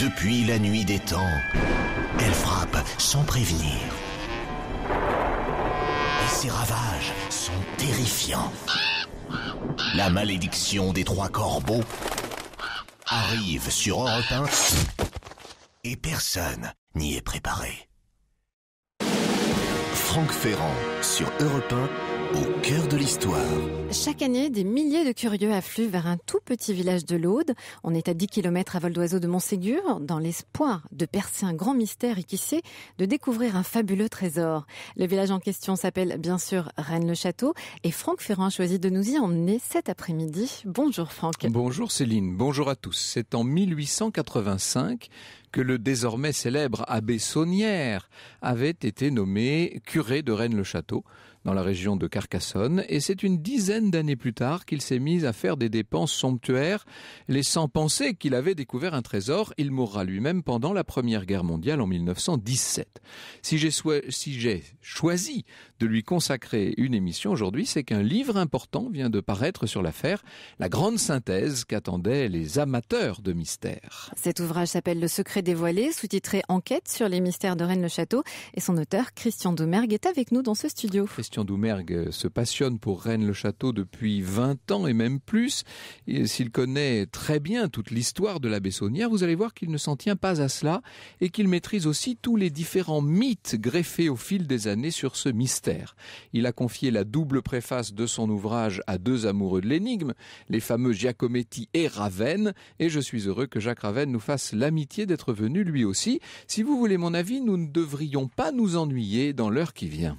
Depuis la nuit des temps, elle frappe sans prévenir. Et ses ravages sont terrifiants. La malédiction des trois corbeaux arrive sur Europe et personne n'y est préparé. Franck Ferrand sur Europe au cœur de l'histoire. Chaque année, des milliers de curieux affluent vers un tout petit village de l'Aude. On est à 10 km à vol d'oiseau de Montségur, dans l'espoir de percer un grand mystère et qui sait, de découvrir un fabuleux trésor. Le village en question s'appelle bien sûr Rennes-le-Château et Franck Ferrand choisit de nous y emmener cet après-midi. Bonjour Franck. Bonjour Céline, bonjour à tous. C'est en 1885 que le désormais célèbre abbé Saunière avait été nommé curé de Rennes-le-Château dans la région de Carcassonne, et c'est une dizaine d'années plus tard qu'il s'est mis à faire des dépenses somptuaires, laissant penser qu'il avait découvert un trésor. Il mourra lui-même pendant la Première Guerre mondiale en 1917. Si j'ai si choisi de lui consacrer une émission aujourd'hui, c'est qu'un livre important vient de paraître sur l'affaire, la grande synthèse qu'attendaient les amateurs de mystères. Cet ouvrage s'appelle Le secret dévoilé, sous-titré Enquête sur les mystères de Rennes-le-Château, et son auteur, Christian Domergue, est avec nous dans ce studio. Christian Doumergue se passionne pour Rennes-le-Château depuis 20 ans et même plus. S'il connaît très bien toute l'histoire de la Bessonnière, vous allez voir qu'il ne s'en tient pas à cela et qu'il maîtrise aussi tous les différents mythes greffés au fil des années sur ce mystère. Il a confié la double préface de son ouvrage à deux amoureux de l'énigme, les fameux Giacometti et Ravenne, et je suis heureux que Jacques Ravenne nous fasse l'amitié d'être venu lui aussi. Si vous voulez mon avis, nous ne devrions pas nous ennuyer dans l'heure qui vient.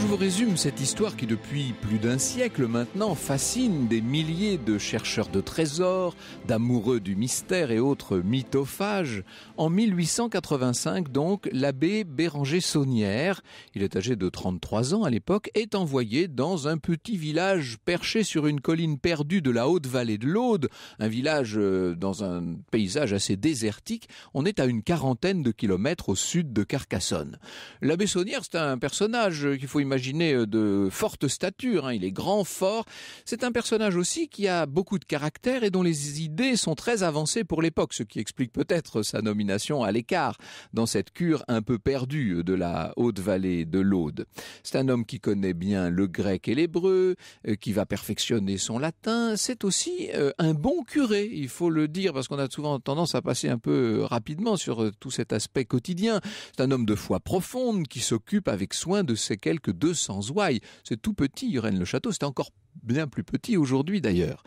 je vous résume cette histoire qui depuis plus d'un siècle maintenant fascine des milliers de chercheurs de trésors, d'amoureux du mystère et autres mythophages, en 1885 donc, l'abbé Béranger Saunière, il est âgé de 33 ans à l'époque, est envoyé dans un petit village perché sur une colline perdue de la haute vallée de l'Aude, un village euh, dans un paysage assez désertique, on est à une quarantaine de kilomètres au sud de Carcassonne. L'abbé Saunière, c'est un personnage qu'il faut imaginer euh, de forte stature. Hein. Il est grand, fort. C'est un personnage aussi qui a beaucoup de caractère et dont les idées sont très avancées pour l'époque, ce qui explique peut-être sa nomination à l'écart dans cette cure un peu perdue de la haute vallée de l'Aude. C'est un homme qui connaît bien le grec et l'hébreu, euh, qui va perfectionner son latin. C'est aussi euh, un bon curé, il faut le dire, parce qu'on a souvent tendance à passer un peu rapidement sur tout cet aspect quotidien. C'est un homme de foi profonde qui s'occupe avec soin de ses quelques 200 ouailles. C'est tout petit, Rennes-le-Château, C'est encore bien plus petit aujourd'hui d'ailleurs.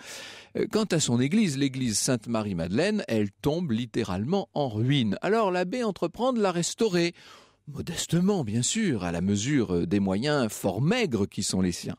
Euh, quant à son église, l'église Sainte-Marie-Madeleine, elle tombe littéralement en ruine. Alors l'abbé entreprend de la restaurer modestement bien sûr, à la mesure euh, des moyens fort maigres qui sont les siens.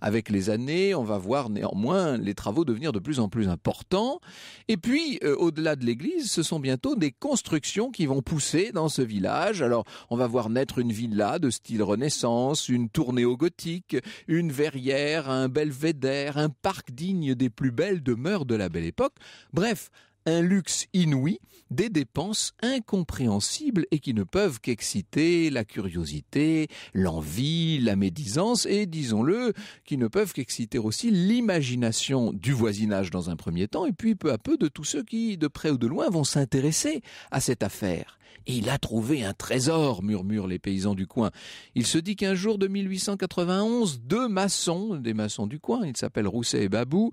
Avec les années, on va voir néanmoins les travaux devenir de plus en plus importants, et puis euh, au-delà de l'église, ce sont bientôt des constructions qui vont pousser dans ce village. Alors on va voir naître une villa de style Renaissance, une tournée néo-gothique, une verrière, un belvédère, un parc digne des plus belles demeures de la belle époque. Bref, un luxe inouï, des dépenses incompréhensibles et qui ne peuvent qu'exciter la curiosité, l'envie, la médisance et, disons-le, qui ne peuvent qu'exciter aussi l'imagination du voisinage dans un premier temps et puis peu à peu de tous ceux qui, de près ou de loin, vont s'intéresser à cette affaire. Il a trouvé un trésor, murmurent les paysans du coin. Il se dit qu'un jour de 1891, deux maçons, des maçons du coin, ils s'appellent Rousset et Babou,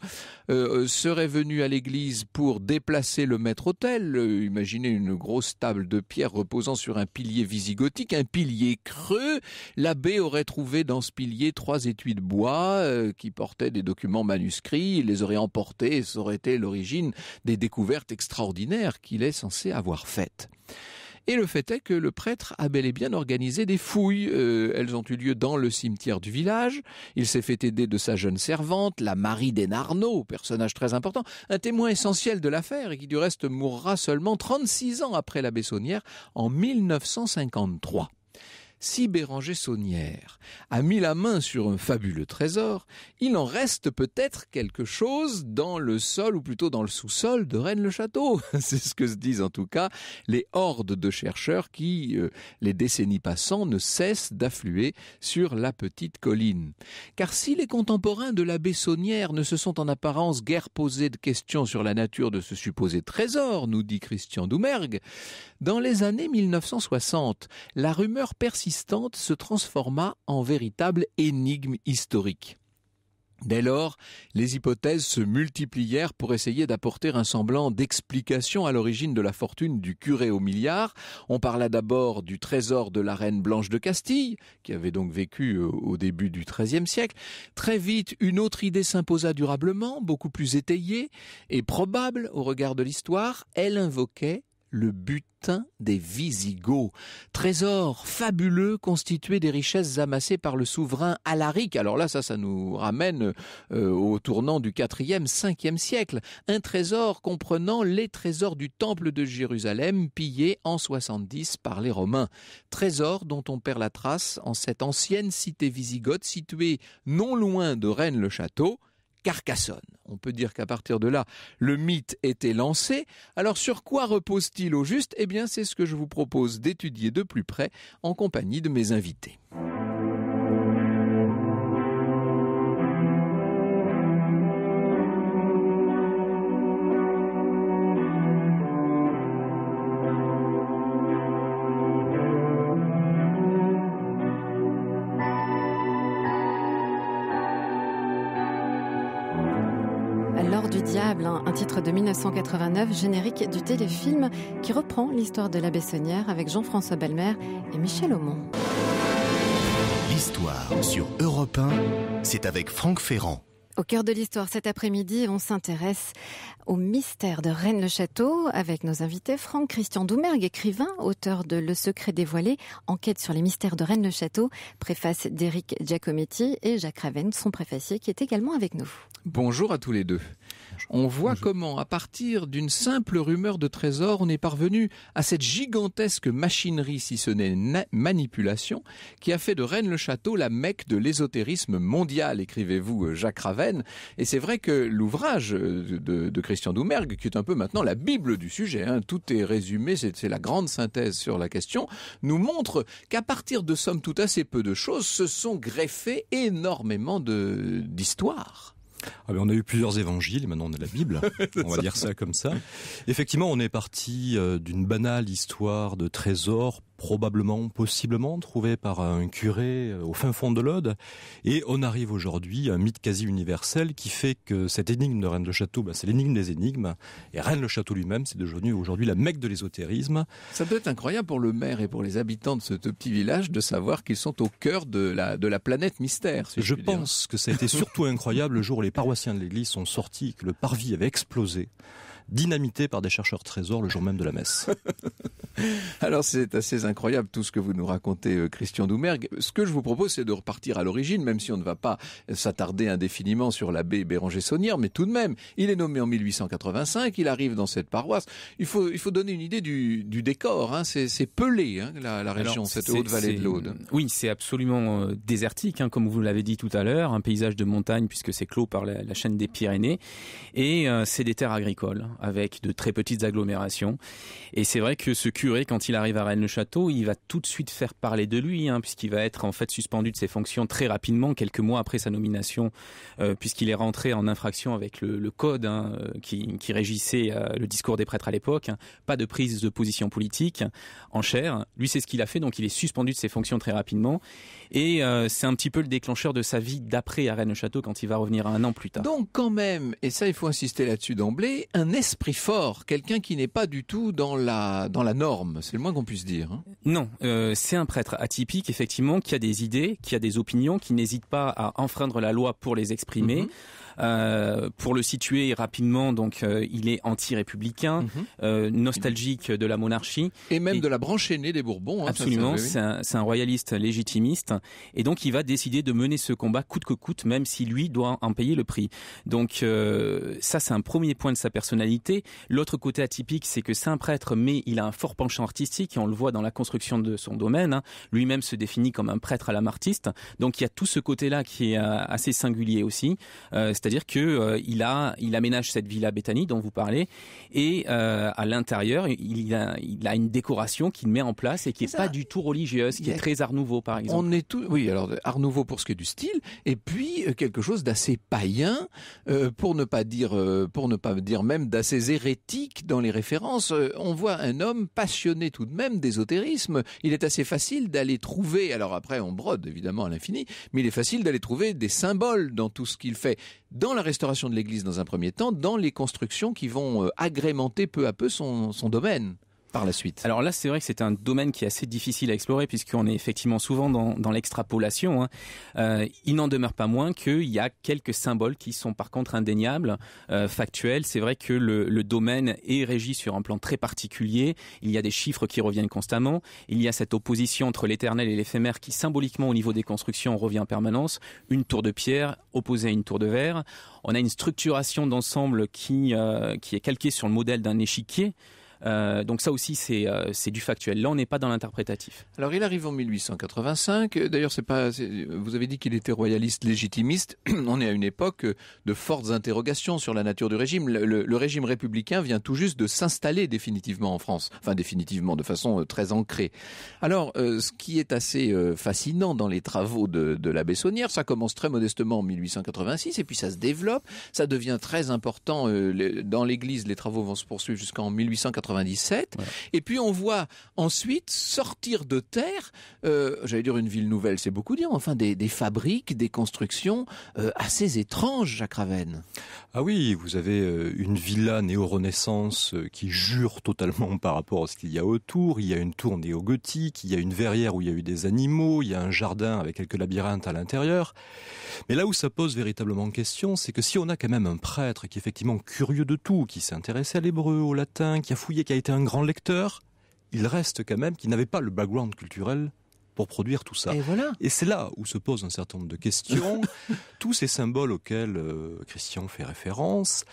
euh, euh, seraient venus à l'église pour déplacer le maître-autel. Euh, imaginez une grosse table de pierre reposant sur un pilier visigothique, un pilier creux. L'abbé aurait trouvé dans ce pilier trois étuis de bois euh, qui portaient des documents manuscrits. les aurait emportés et ça aurait été l'origine des découvertes extraordinaires qu'il est censé avoir faites. Et le fait est que le prêtre a bel et bien organisé des fouilles. Euh, elles ont eu lieu dans le cimetière du village. Il s'est fait aider de sa jeune servante, la Marie des personnage très important, un témoin essentiel de l'affaire et qui du reste mourra seulement 36 ans après la Bessonnière en 1953. Si Béranger Saunière a mis la main sur un fabuleux trésor, il en reste peut-être quelque chose dans le sol ou plutôt dans le sous-sol de Rennes-le-Château. C'est ce que se disent en tout cas les hordes de chercheurs qui, euh, les décennies passant, ne cessent d'affluer sur la petite colline. Car si les contemporains de l'abbé Saunière ne se sont en apparence guère posés de questions sur la nature de ce supposé trésor, nous dit Christian Doumergue, dans les années 1960, la rumeur persiste se transforma en véritable énigme historique. Dès lors, les hypothèses se multiplièrent pour essayer d'apporter un semblant d'explication à l'origine de la fortune du curé au milliard. On parla d'abord du trésor de la reine Blanche de Castille, qui avait donc vécu euh, au début du XIIIe siècle. Très vite, une autre idée s'imposa durablement, beaucoup plus étayée et probable au regard de l'histoire. Elle invoquait le butin des Visigoths. Trésor fabuleux constitué des richesses amassées par le souverain Alaric. Alors là, ça, ça nous ramène euh, au tournant du 4e, siècle. Un trésor comprenant les trésors du temple de Jérusalem pillés en 70 par les Romains. Trésor dont on perd la trace en cette ancienne cité visigote située non loin de Rennes-le-Château. Carcassonne. On peut dire qu'à partir de là, le mythe était lancé. Alors sur quoi repose-t-il au juste Eh bien, c'est ce que je vous propose d'étudier de plus près en compagnie de mes invités. un titre de 1989 générique du téléfilm qui reprend l'histoire de la Bessonnière avec Jean-François Belmer et Michel Aumont. L'histoire sur Europe 1, c'est avec Franck Ferrand. Au cœur de l'histoire cet après-midi, on s'intéresse au mystère de Rennes-le-Château avec nos invités Franck Christian Doumergue, écrivain, auteur de Le secret dévoilé, enquête sur les mystères de Rennes-le-Château, préface d'Éric Giacometti et Jacques Raven, son préfacier qui est également avec nous. Bonjour à tous les deux on voit comment, à partir d'une simple rumeur de trésor, on est parvenu à cette gigantesque machinerie, si ce n'est manipulation, qui a fait de Rennes-le-Château la mecque de l'ésotérisme mondial, écrivez-vous euh, Jacques Ravenne. Et c'est vrai que l'ouvrage euh, de, Christian Doumergue, qui est un peu maintenant la Bible du sujet, hein, tout est résumé, c'est la grande synthèse sur la question, nous montre qu'à partir de somme tout assez peu de choses, se sont greffées énormément d'histoires. Ah, on a eu plusieurs évangiles, maintenant on a la Bible, on va dire ça comme ça. Effectivement, on est parti euh, d'une banale histoire de trésor probablement, possiblement trouvé par un curé euh, au fin fond de l'Ode. Et on arrive aujourd'hui à un mythe quasi universel qui fait que cette énigme de Rennes-le-Château, ben, c'est l'énigme des énigmes. Et Rennes-le-Château lui-même, c'est devenu aujourd'hui la mecque de l'ésotérisme. Ça peut être incroyable pour le maire et pour les habitants de ce petit village de savoir qu'ils sont au cœur de la, de la planète mystère. je, pense que ça a été surtout incroyable le jour où les paroissiens de l'église sont sortis que le parvis avait explosé dynamité par des chercheurs trésors le jour même de la messe. Alors c'est assez incroyable tout ce que vous nous racontez, euh, Christian Doumergue. Ce que je vous propose, c'est de repartir à l'origine, même si on ne va pas euh, s'attarder indéfiniment sur l'abbé Béranger Saunière, mais tout de même, il est nommé en 1885, il arrive dans cette paroisse. Il faut, il faut donner une idée du, du décor. Hein. C'est, c'est pelé, hein, la, région, cette haute vallée de l'Aude. Oui, c'est absolument euh, désertique, hein, comme vous l'avez dit tout à l'heure, un paysage de montagne puisque c'est clos par la, chaîne des Pyrénées, et c'est des terres agricoles avec de très petites agglomérations. Et c'est vrai que ce curé, quand il arrive à Rennes-le-Château, il va tout de suite faire parler de lui, hein, puisqu'il va être en fait suspendu de ses fonctions très rapidement, quelques mois après sa nomination, euh, puisqu'il est rentré en infraction avec le, code hein, euh, qui, régissait euh, le discours des prêtres à l'époque. Hein. Pas de prise de position politique en chair. Lui, c'est ce qu'il a fait, donc il est suspendu de ses fonctions très rapidement. Et c'est un petit peu le déclencheur de sa vie d'après à Rennes-le-Château quand il va revenir un an plus tard. Donc quand même, et ça il faut insister là-dessus d'emblée, un esprit fort, quelqu'un qui n'est pas du tout dans la, dans la norme, c'est le moins qu'on puisse dire. Non, euh, c'est un prêtre atypique, effectivement, qui a des idées, qui a des opinions, qui n'hésite pas à enfreindre la loi pour les exprimer. Mhm. Euh, pour le situer rapidement, donc euh, il est anti-républicain, mhm. euh, nostalgique de la monarchie et même de la branche aînée des Bourbons. Hein, absolument, c'est un, royaliste légitimiste et donc il va décider de mener ce combat coûte que coûte, même si lui doit en payer le prix. Donc ça, c'est un premier point de sa personnalité. L'autre côté atypique, c'est que c'est un prêtre, mais il a un fort penchant artistique et on le voit dans la construction de son domaine. Hein. Lui-même se définit comme un prêtre à la martiste Donc il y a tout ce côté-là qui est assez singulier aussi. C'est-à-dire que euh, il a, il aménage cette villa Béthanie dont vous parlez, et euh, à l'intérieur, il a, il a une décoration qu'il met en place et qui est pas du tout religieuse, qui est très Art Nouveau par exemple. On est tout, oui, alors Art Nouveau pour ce qui est du style, et puis euh, quelque chose d'assez païen, pour ne pas dire, pour ne pas dire même d'assez hérétique dans les références. on voit un homme passionné tout de même d'ésotérisme. Il est assez facile d'aller trouver. Alors après, on brode évidemment à l'infini, mais il est facile d'aller trouver des symboles dans tout ce qu'il fait dans la restauration de l'église dans un premier temps, dans les constructions qui vont euh, agrémenter peu à peu son, domaine par la suite. Alors là, c'est vrai que c'est un domaine qui est assez difficile à explorer puisqu'on est effectivement souvent dans, l'extrapolation. Hein. Euh, il n'en demeure pas moins qu'il y a quelques symboles qui sont par contre indéniables, euh, factuels. C'est vrai que le, domaine est régi sur un plan très particulier. Il y a des chiffres qui reviennent constamment. Il y a cette opposition entre l'éternel et l'éphémère qui symboliquement au niveau des constructions revient en permanence. Une tour de pierre opposée à une tour de verre. On a une structuration d'ensemble qui, euh, qui est calquée sur le modèle d'un échiquier. Euh, donc ça aussi, euh, c'est du factuel. Là, on n'est pas dans l'interprétatif. Alors, il arrive en 1885. D'ailleurs, c'est pas. Vous avez dit qu'il était royaliste légitimiste. on est à une époque euh, de fortes interrogations sur la nature du régime. Le, régime républicain vient tout juste de s'installer définitivement en France, enfin définitivement, de façon très ancrée. Alors, ce qui est assez fascinant dans les travaux de, de la Bessonnière, ça commence très modestement en 1886 et puis ça se développe, ça devient très important dans l'Église. Les travaux vont se poursuivre jusqu'en 1890 97 Et puis on voit ensuite sortir de terre, euh, j'allais dire une ville nouvelle, c'est beaucoup dire, enfin des, fabriques, des constructions euh, assez étranges, Jacques Ravenne. Ah oui, vous avez euh, une villa néo-renaissance qui jure totalement par rapport à ce qu'il y a autour. Il y a une tour néo-gothique, il y a une verrière où il y a eu des animaux, il y a un jardin avec quelques labyrinthes à l'intérieur. Mais là où ça pose véritablement question, c'est que si on a quand même un prêtre qui est effectivement curieux de tout, qui s'intéressait à l'hébreu, au latin, qui a fouillé qui a été un grand lecteur, il reste quand même qu'il n'avait pas le background culturel pour produire tout ça. Et, voilà. c'est là où se posent un certain nombre de questions. Tous ces symboles auxquels euh, Christian fait référence,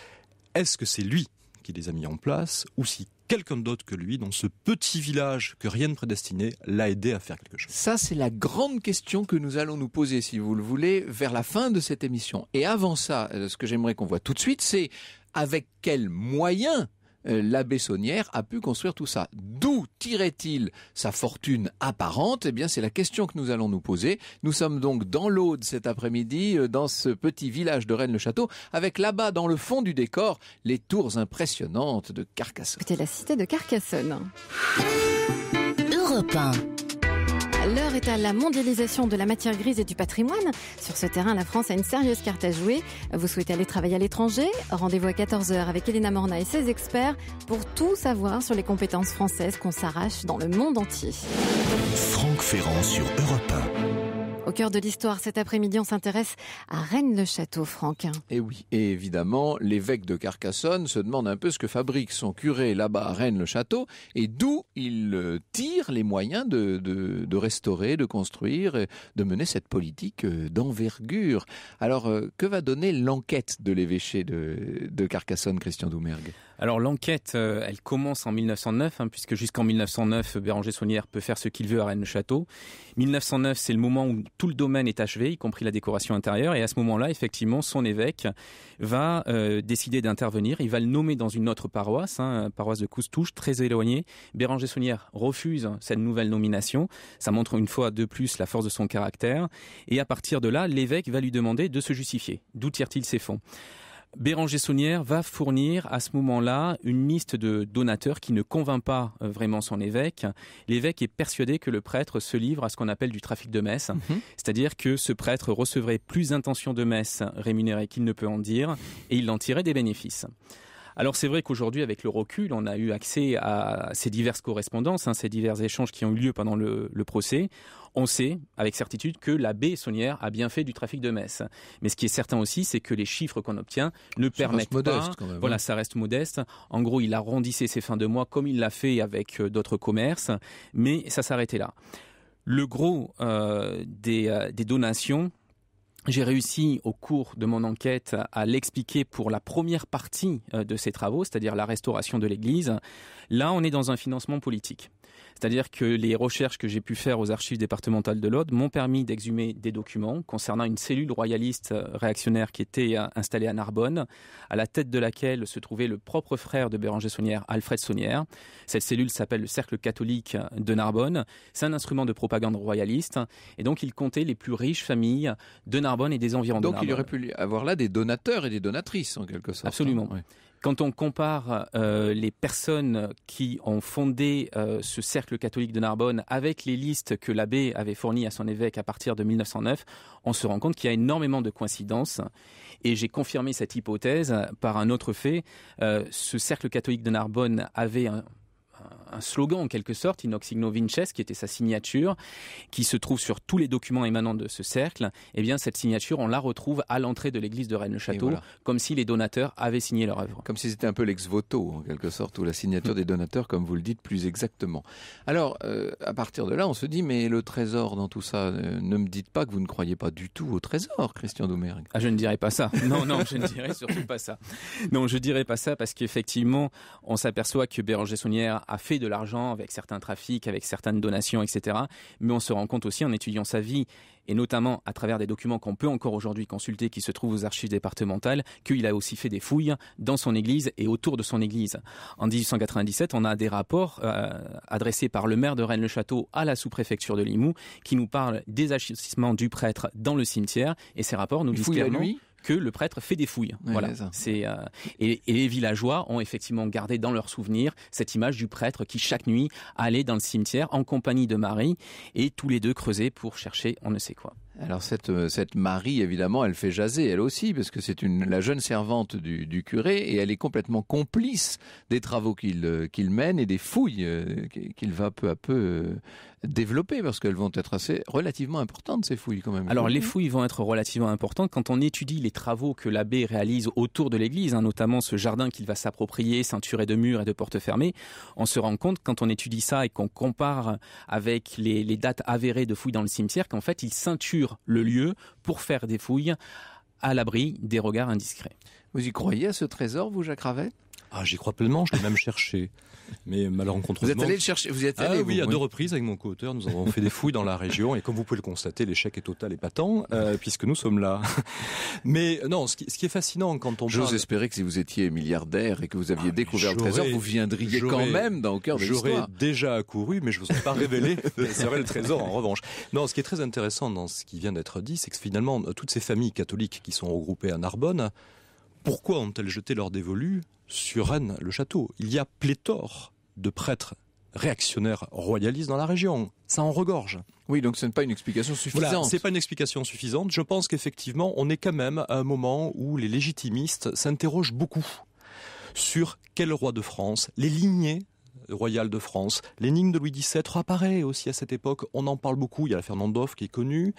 est-ce que c'est lui qui les a mis en place ou si quelqu'un d'autre que lui dans ce petit village que rien ne prédestinait l'a aidé à faire quelque chose Ça, c'est la grande question que nous allons nous poser, si vous le voulez, vers la fin de cette émission. Et avant ça, euh, ce que j'aimerais qu'on voit tout de suite, c'est avec quels moyens euh, l'abbé Saunière a pu construire tout ça. D'où tirait-il sa fortune apparente Eh bien, c'est la question que nous allons nous poser. Nous sommes donc dans l'Aude cet après-midi, euh, dans ce petit village de Rennes-le-Château, avec là-bas, dans le fond du décor, les tours impressionnantes de Carcassonne. C'était la cité de Carcassonne. Europe L'heure est à la mondialisation de la matière grise et du patrimoine. Sur ce terrain, la France a une sérieuse carte à jouer. Vous souhaitez aller travailler à l'étranger Rendez-vous à 14h avec Elena Morna et ses experts pour tout savoir sur les compétences françaises qu'on s'arrache dans le monde entier. Franck Ferrand sur Europe 1. Au cœur de l'histoire, cet après-midi, on s'intéresse à Rennes-le-Château, Franck. Et eh oui, et évidemment, l'évêque de Carcassonne se demande un peu ce que fabrique son curé là-bas à Rennes-le-Château et d'où il euh, tire les moyens de, restaurer, de construire, de mener cette politique euh, d'envergure. Alors, euh, que va donner l'enquête de l'évêché de, de Carcassonne, Christian Doumergue alors l'enquête, euh, elle commence en 1909, hein, puisque jusqu'en 1909, Béranger Saunière peut faire ce qu'il veut à Rennes-le-Château. 1909, c'est le moment où tout le domaine est achevé, y compris la décoration intérieure. Et à ce moment-là, effectivement, son évêque va euh, décider d'intervenir. Il va le nommer dans une autre paroisse, hein, paroisse de Coustouche, très éloignée. Béranger Saunière refuse cette nouvelle nomination. Ça montre une fois de plus la force de son caractère. Et à partir de là, l'évêque va lui demander de se justifier. D'où tire-t-il ses fonds Béranger Saunière va fournir à ce moment-là une liste de donateurs qui ne convainc pas euh, vraiment son évêque. L'évêque est persuadé que le prêtre se livre à ce qu'on appelle du trafic de messe, mhm. c'est-à-dire que ce prêtre recevrait plus d'intentions de messe rémunérées qu'il ne peut en dire et il en tirait des bénéfices. Alors c'est vrai qu'aujourd'hui, avec le recul, on a eu accès à ces diverses correspondances, hein, ces divers échanges qui ont eu lieu pendant le, procès. On sait avec certitude que la baie saunière a bien fait du trafic de messe. Mais ce qui est certain aussi, c'est que les chiffres qu'on obtient ne permettent pas. Voilà, hein. ça reste modeste. En gros, il arrondissait ses fins de mois comme il l'a fait avec euh, d'autres commerces, mais ça s'arrêtait là. Le gros euh, euh, des donations j'ai réussi au cours de mon enquête à l'expliquer pour la première partie euh, de ces travaux, c'est-à-dire la restauration de l'Église. Là, on est dans un financement politique. C'est-à-dire que les recherches que j'ai pu faire aux archives départementales de l'Aude m'ont permis d'exhumer des documents concernant une cellule royaliste euh, réactionnaire qui était euh, installée à Narbonne, à la tête de laquelle se trouvait le propre frère de Béranger Saunière, Alfred Saunière. Cette cellule s'appelle le Cercle catholique euh, de Narbonne. C'est un instrument de propagande royaliste et donc il comptait les plus riches familles de Narbonne et des environs de Narbonne. Donc il aurait pu avoir là des donateurs et des donatrices en quelque sorte. Hein. Absolument. Quand on compare euh, les personnes qui ont fondé euh, ce cercle catholique de Narbonne avec les listes que l'abbé avait fournies à son évêque à partir de 1909, on se rend compte qu'il y a énormément de coïncidences. Et j'ai confirmé cette hypothèse par un autre fait. Euh, ce cercle catholique de Narbonne avait un un slogan en quelque sorte, Inoxigno Vinces, qui était sa signature, qui se trouve sur tous les documents émanant de ce cercle. Eh bien, cette signature, on la retrouve à l'entrée de l'église de Rennes-le-Château, comme si les donateurs avaient signé leur œuvre. Comme si c'était un peu l'ex voto en quelque sorte, ou la signature des donateurs, comme vous le dites plus exactement. Alors, euh, à partir de là, on se dit, mais le trésor dans tout ça, euh, ne me dites pas que vous ne croyez pas du tout au trésor, Christian Doumergue. Ah, je ne dirais pas ça. Non, non, je ne dirais surtout pas ça. Non, je ne dirais pas ça parce qu'effectivement, on s'aperçoit que Béranger Saunière a a fait de l'argent avec certains trafics, avec certaines donations, etc. Mais on se rend compte aussi en étudiant sa vie, et notamment à travers des documents qu'on peut encore aujourd'hui consulter qui se trouvent aux archives départementales, qu'il a aussi fait des fouilles dans son église et autour de son église. En 1897, on a des rapports euh, adressés par le maire de Rennes-le-Château à la sous-préfecture de Limoux qui nous parlent des achissements du prêtre dans le cimetière, et ces rapports nous disent clairement... Lui que le prêtre fait des fouilles. voilà. Euh, et, les villageois ont effectivement gardé dans leur souvenir cette image du prêtre qui chaque nuit allait dans le cimetière en compagnie de Marie et tous les deux creusaient pour chercher on ne sait quoi. Alors cette euh, cette Marie évidemment elle fait jaser elle aussi parce que c'est la jeune servante du, curé et elle est complètement complice des travaux qu'il euh, qu'il mène et des fouilles qu'il va peu à peu développées parce qu'elles vont être assez relativement importantes ces fouilles quand même. Alors les fouilles vont être relativement importantes quand on étudie les travaux que l'abbé réalise autour de l'église, hein, notamment ce jardin qu'il va s'approprier, ceinturé de murs et de portes fermées. On se rend compte quand on étudie ça et qu'on compare avec les, les dates avérées de fouilles dans le cimetière qu'en fait il ceinture le lieu pour faire des fouilles à l'abri des regards indiscrets. Vous y croyez à ce trésor, vous, Jacques Ravet ah, j'y crois pleinement, je l'ai même cherché. Mais malheureusement Vous êtes allé le chercher y êtes ah allé Oui, à deux reprises avec mon co-auteur, nous avons fait des fouilles dans la région et comme vous pouvez le constater, l'échec est total et patent euh, puisque nous sommes là. Mais non, ce qui, est fascinant quand on. J'ose parle... espérer que si vous étiez milliardaire et que vous aviez ah, découvert le trésor, vous viendriez quand même dans le cœur de J'aurais déjà accouru, mais je vous aurais pas révélé serait le trésor en revanche. Non, ce qui est très intéressant dans ce qui vient d'être dit, c'est que finalement toutes ces familles catholiques qui sont regroupées à Narbonne pourquoi ont-elles jeté leur dévolu sur Rennes, le château Il y a pléthore de prêtres réactionnaires royalistes dans la région. Ça en regorge. Oui, donc ce n'est pas une explication suffisante. c'est pas une explication suffisante. Je pense qu'effectivement, on est quand même à un moment où les légitimistes s'interrogent beaucoup sur quel roi de France, les lignées royales de France. L'énigme de Louis XVII apparaît aussi à cette époque. On en parle beaucoup. Il y a la Fernandoff qui est connue.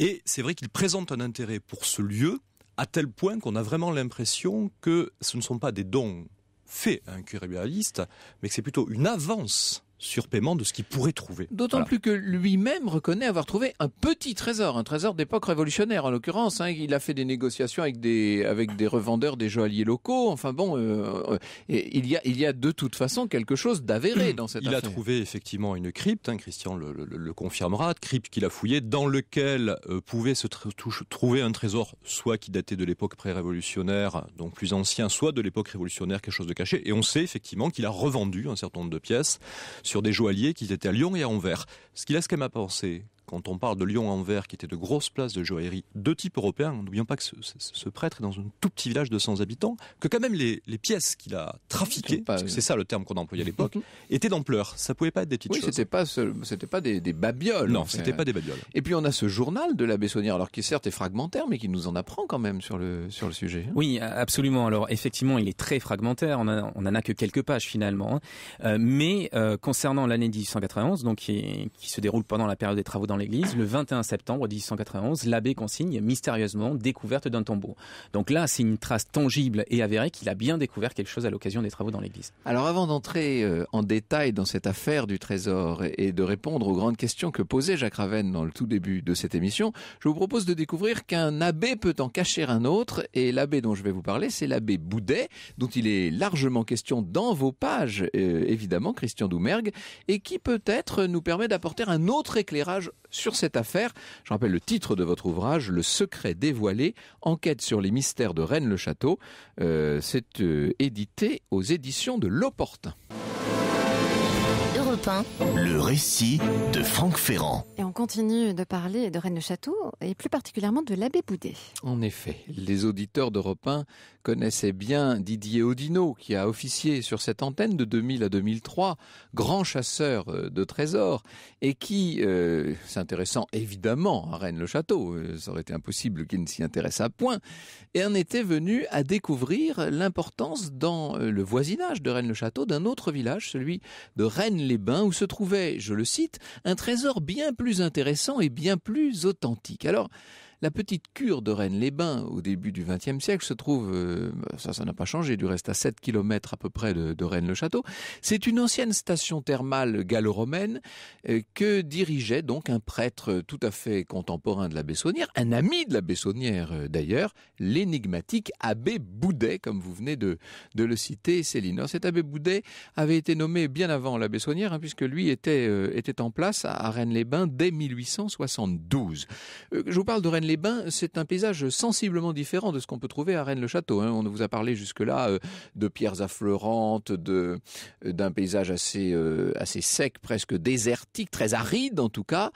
Et c'est vrai qu'il présente un intérêt pour ce lieu à tel point qu'on a vraiment l'impression que ce ne sont pas des dons faits à un curé réaliste, mais que c'est plutôt une avance sur paiement de ce qu'il pourrait trouver. D'autant plus que lui-même reconnaît avoir trouvé un petit trésor, un trésor d'époque révolutionnaire en l'occurrence. Hein. il a fait des négociations avec des avec des revendeurs, des joailliers locaux. Enfin bon, euh, euh, il y a il y a de toute façon quelque chose d'avéré dans cette il affaire. Il a trouvé effectivement une crypte. Hein, Christian le, confirmera le, confirmera, crypte qu'il a fouillée dans lequel euh, pouvait se trouver un trésor, soit qui datait de l'époque pré-révolutionnaire, donc plus ancien, soit de l'époque révolutionnaire, quelque chose de caché. Et on sait effectivement qu'il a revendu un certain nombre de pièces sur des joailliers qui étaient à Lyon et à Anvers. Ce qui laisse quand même à quand on parle de Lyon-Anvers, qui était de grosses places de joaillerie, de type européen, n'oublions pas que ce, prêtre est dans un tout petit village de 100 habitants, que quand même les, pièces qu'il a trafiquées, c'est ça le terme qu'on employait à l'époque, étaient d'ampleur. Ça pouvait pas être des petites oui, choses. c'était pas, pas des, babioles. Non, c'était pas des babioles. Et puis on a ce journal de l'abbé Saunière, alors qui certes est fragmentaire, mais qui nous en apprend quand même sur le, sur le sujet. Hein. Oui, absolument. Alors effectivement, il est très fragmentaire. On, n'en en a que quelques pages finalement. Hein. Euh, mais euh, concernant l'année 1891, donc qui, qui se déroule pendant la période des travaux dans l'église, le 21 septembre 1891, l'abbé consigne mystérieusement découverte d'un tombeau. Donc là, c'est une trace tangible et avérée qu'il a bien découvert quelque chose à l'occasion des travaux dans l'église. Alors avant d'entrer euh, en détail dans cette affaire du trésor et de répondre aux grandes questions que posait Jacques Ravenne dans le tout début de cette émission, je vous propose de découvrir qu'un abbé peut en cacher un autre et l'abbé dont je vais vous parler, c'est l'abbé Boudet, dont il est largement question dans vos pages, euh, évidemment, Christian Doumergue, et qui peut-être nous permet d'apporter un autre éclairage sur cette affaire. Je rappelle le titre de votre ouvrage, Le secret dévoilé, enquête sur les mystères de Rennes-le-Château. Euh, c'est euh, édité aux éditions de L'Opportun. Le récit de Franck Ferrand. Et on continue de parler de Rennes-le-Château et plus particulièrement de l'abbé Boudet. En effet, les auditeurs d'Europe 1 connaissaient bien Didier Audineau qui a officié sur cette antenne de 2000 à 2003, grand chasseur euh, de trésors et qui, euh, s'intéressant évidemment à Rennes-le-Château, euh, ça aurait été impossible qu'il ne s'y intéresse à point, et en était venu à découvrir l'importance dans le voisinage de Rennes-le-Château d'un autre village, celui de Rennes-les où se trouvait, je le cite, un trésor bien plus intéressant et bien plus authentique. Alors, la petite cure de Rennes-les-Bains au début du XXe siècle se trouve, euh, bah, ça, n'a pas changé, du reste à 7 km à peu près de, Rennes-le-Château. C'est une ancienne station thermale gallo-romaine euh, que dirigeait donc un prêtre tout à fait contemporain de la Bessonnière, un ami de la Bessonnière euh, d'ailleurs, l'énigmatique abbé Boudet, comme vous venez de, le citer, Céline. cet abbé Boudet avait été nommé bien avant l'abbé Bessonnière, hein, puisque lui était, était en place à, Rennes-les-Bains dès 1872. je vous parle de Rennes les bains c'est un paysage sensiblement différent de ce qu'on peut trouver à Rennes-le-Château. Hein. On vous a parlé jusque-là euh, de pierres affleurantes, euh, d'un paysage assez euh, assez sec, presque désertique, très aride en tout cas.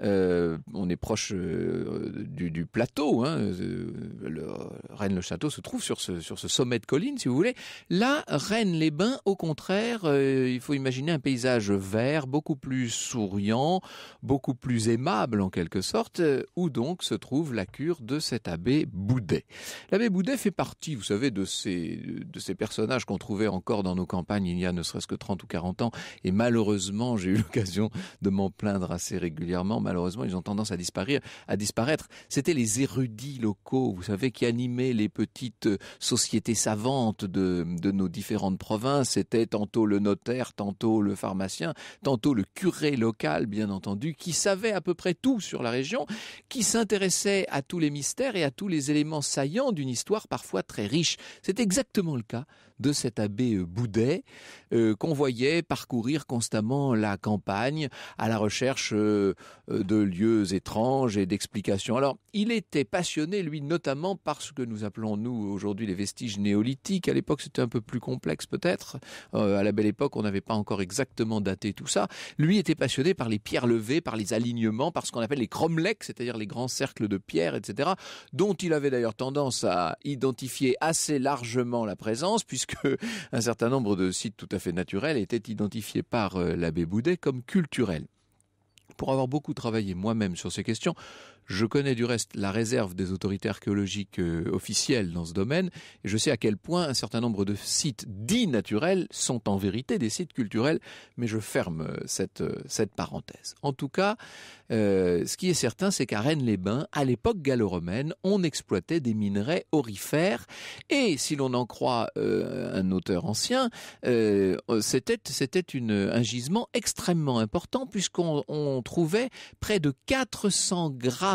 on est proche du, plateau. Hein. Rennes-le-Château se trouve sur ce sur ce sommet de colline, si vous voulez. Là, Rennes-les-Bains, au contraire, il faut imaginer un paysage vert, beaucoup plus souriant, beaucoup plus aimable en quelque sorte, où donc se trouve trouve la cure de cet abbé Boudet. L'abbé Boudet fait partie, vous savez, de ces, de ces personnages qu'on trouvait encore dans nos campagnes il y a ne serait-ce que 30 ou 40 ans. Et malheureusement, j'ai eu l'occasion de m'en plaindre assez régulièrement. Malheureusement, ils ont tendance à disparaître. À disparaître. C'était les érudits locaux, vous savez, qui animaient les petites euh, sociétés savantes de, de nos différentes provinces. C'était tantôt le notaire, tantôt le pharmacien, tantôt le curé local, bien entendu, qui savait à peu près tout sur la région, qui s'intéressait à tous les mystères et à tous les éléments saillants d'une histoire parfois très riche. C'est exactement le cas de cet abbé euh, Boudet euh, qu'on voyait parcourir constamment la campagne à la recherche euh, de lieux étranges et d'explications. Alors, il était passionné, lui, notamment par ce que nous appelons, nous, aujourd'hui, les vestiges néolithiques. À l'époque, c'était un peu plus complexe, peut-être. à la belle époque, on n'avait pas encore exactement daté tout ça. Lui était passionné par les pierres levées, par les alignements, par ce qu'on appelle les cromlechs, c'est-à-dire les grands cercles de de pierre, etc., dont il avait d'ailleurs tendance à identifier assez largement la présence, puisque un certain nombre de sites tout à fait naturels étaient identifiés par euh, l'abbé Boudet comme culturels. Pour avoir beaucoup travaillé moi-même sur ces questions, je connais du reste la réserve des autorités archéologiques euh, officielles dans ce domaine et je sais à quel point un certain nombre de sites dits naturels sont en vérité des sites culturels, mais je ferme euh, cette, euh, cette parenthèse. En tout cas, ce qui est certain, c'est qu'à Rennes-les-Bains, à l'époque gallo-romaine, on exploitait des minerais orifères et si l'on en croit un auteur ancien, c'était un gisement extrêmement important puisqu'on trouvait près de 400 grammes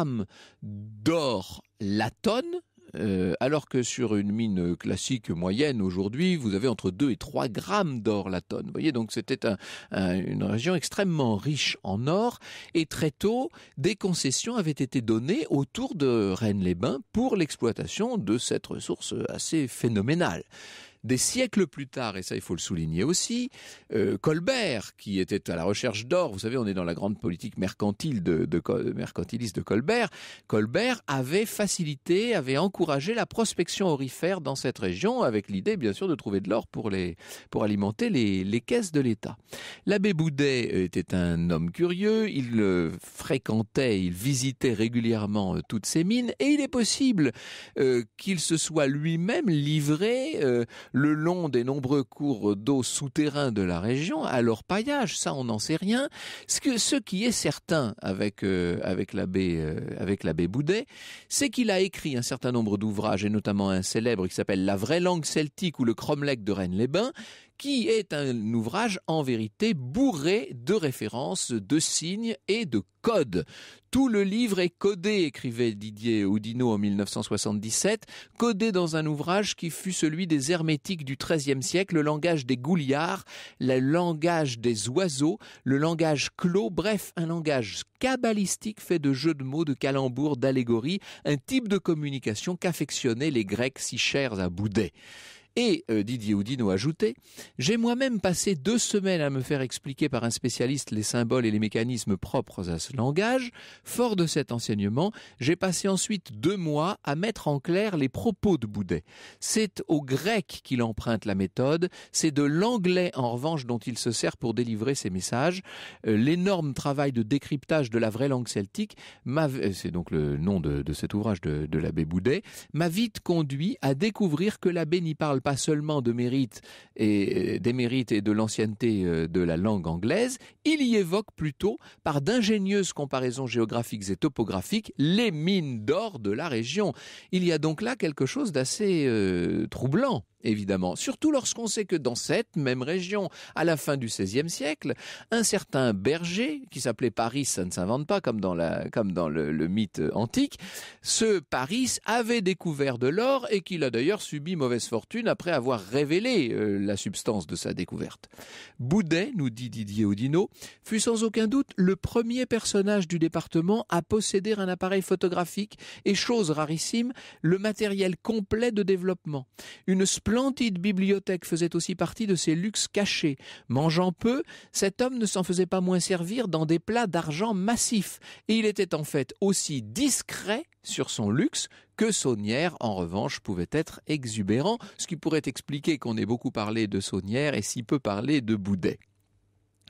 d'or la tonne, euh, alors que sur une mine classique moyenne aujourd'hui, vous avez entre 2 et 3 grammes d'or la tonne. Vous voyez, donc c'était une région extrêmement riche en or. Et très tôt, des concessions avaient été données autour de Rennes-les-Bains pour l'exploitation de cette ressource assez phénoménale. Des siècles plus tard, et ça il faut le souligner aussi, euh, Colbert, qui était à la recherche d'or, vous savez, on est dans la grande politique mercantile de, mercantiliste de Colbert, Colbert avait facilité, avait encouragé la prospection aurifère dans cette région, avec l'idée bien sûr de trouver de l'or pour, les, pour alimenter les, caisses de l'État. L'abbé Boudet était un homme curieux, il euh, fréquentait, il visitait régulièrement euh, toutes ces mines, et il est possible qu'il se soit lui-même livré le long des nombreux cours d'eau souterrains de la région à leur paillage. Ça, on n'en sait rien. Ce, qui est certain avec, l'abbé euh, avec l'abbé euh, Boudet, c'est qu'il a écrit un certain nombre d'ouvrages et notamment un célèbre qui s'appelle La vraie langue celtique ou le cromlech de Rennes-les-Bains qui est un ouvrage en vérité bourré de références, de signes et de codes. Tout le livre est codé, écrivait Didier Oudinot en 1977, codé dans un ouvrage qui fut celui des hermétiques du XIIIe siècle, le langage des gouliards, le langage des oiseaux, le langage clos, bref, un langage cabalistique fait de jeux de mots, de calembours, d'allégories, un type de communication qu'affectionnaient les Grecs si chers à Boudet. Et euh, Didier Houdin ajoutait « ajouté J'ai moi-même passé deux semaines à me faire expliquer par un spécialiste les symboles et les mécanismes propres à ce langage. Fort de cet enseignement, j'ai passé ensuite deux mois à mettre en clair les propos de Boudet. C'est au grec qu'il emprunte la méthode, c'est de l'anglais en revanche dont il se sert pour délivrer ses messages. Euh, l'énorme travail de décryptage de la vraie langue celtique, euh, c'est donc le nom de, cet ouvrage de, de l'abbé Boudet, m'a vite conduit à découvrir que l'abbé n'y parle pas pas seulement de mérite et euh, des mérites et de l'ancienneté euh, de la langue anglaise, il y évoque plutôt, par d'ingénieuses comparaisons géographiques et topographiques, les mines d'or de la région. Il y a donc là quelque chose d'assez euh, troublant évidemment, surtout lorsqu'on sait que dans cette même région, à la fin du XVIe siècle, un certain berger, qui s'appelait Paris, ça ne s'invente pas comme dans, la, comme dans le, mythe antique, ce Paris avait découvert de l'or et qu'il a d'ailleurs subi mauvaise fortune après avoir révélé euh, la substance de sa découverte. Boudet, nous dit Didier Audineau, fut sans aucun doute le premier personnage du département à posséder un appareil photographique et chose rarissime, le matériel complet de développement. Une splendide bibliothèque faisait aussi partie de ses luxes cachés. Mangeant peu, cet homme ne s'en faisait pas moins servir dans des plats d'argent massifs. et il était en fait aussi discret sur son luxe que Saunière, en revanche, pouvait être exubérant, ce qui pourrait expliquer qu'on ait beaucoup parlé de Saunière et si peu parlé de Boudet.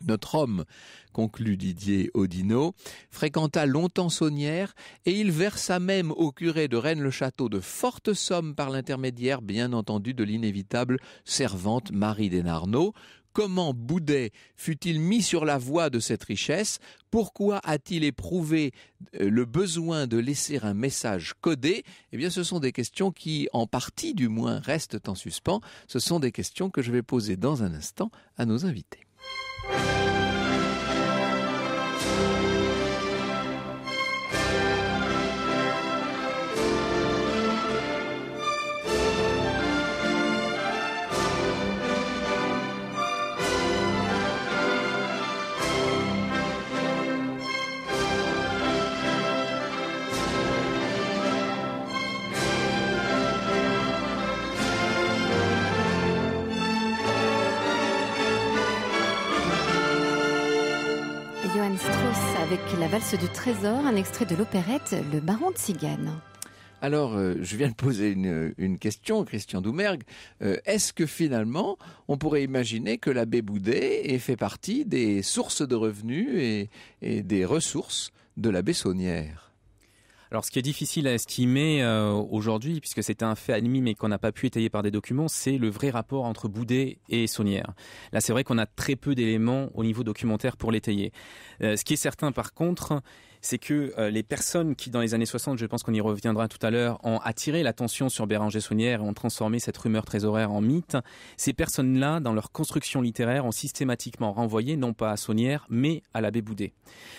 Notre homme, conclut Didier Audineau, fréquenta longtemps Saunière et il versa même au curé de Rennes-le-Château de fortes sommes par l'intermédiaire, bien entendu, de l'inévitable servante Marie d'Enarnaud. Comment Boudet fut-il mis sur la voie de cette richesse Pourquoi a-t-il éprouvé euh, le besoin de laisser un message codé Eh bien, ce sont des questions qui, en partie du moins, restent en suspens. Ce sont des questions que je vais poser dans un instant à nos invités. valse du trésor, un extrait de l'opérette Le Baron de Cigane. Alors, euh, je viens de poser une, question, Christian Doumergue. Euh, est-ce que finalement, on pourrait imaginer que l'abbé Boudet ait fait partie des sources de revenus et, et des ressources de l'abbé Saunière alors, ce qui est difficile à estimer euh, aujourd'hui, puisque c'est un fait admis mais qu'on n'a pas pu étayer par des documents, c'est le vrai rapport entre Boudet et Saunière. Là, c'est vrai qu'on a très peu d'éléments au niveau documentaire pour l'étayer. Euh, ce qui est certain, par contre, c'est que euh, les personnes qui, dans les années 60, je pense qu'on y reviendra tout à l'heure, ont attiré l'attention sur Béranger Saunière et ont transformé cette rumeur trésoraire en mythe, ces personnes-là, dans leur construction littéraire, ont systématiquement renvoyé non pas à Saunière, mais à l'abbé Boudet.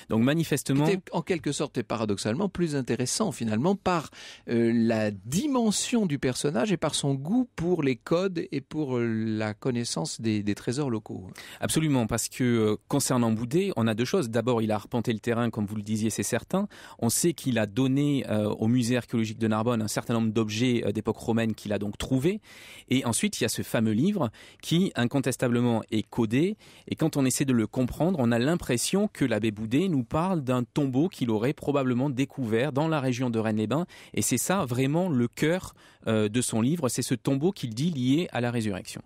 Donc manifestement... C'était en quelque sorte et paradoxalement plus intéressant finalement par euh, la dimension du personnage et par son goût pour les codes et pour euh, la connaissance des, des, trésors locaux. Absolument, parce que concernant Boudet, on a deux choses. D'abord, il a arpenté le terrain, comme vous le disiez, c'est certain. On sait qu'il a donné euh, au musée archéologique de Narbonne un certain nombre d'objets euh, d'époque romaine qu'il a donc trouvés. Et ensuite, il y a ce fameux livre qui, incontestablement, est codé. Et quand on essaie de le comprendre, on a l'impression que l'abbé Boudet nous parle d'un tombeau qu'il aurait probablement découvert dans la région de Rennes-les-Bains. Et c'est ça vraiment le cœur euh, de son livre. C'est ce tombeau qu'il dit lié à la résurrection.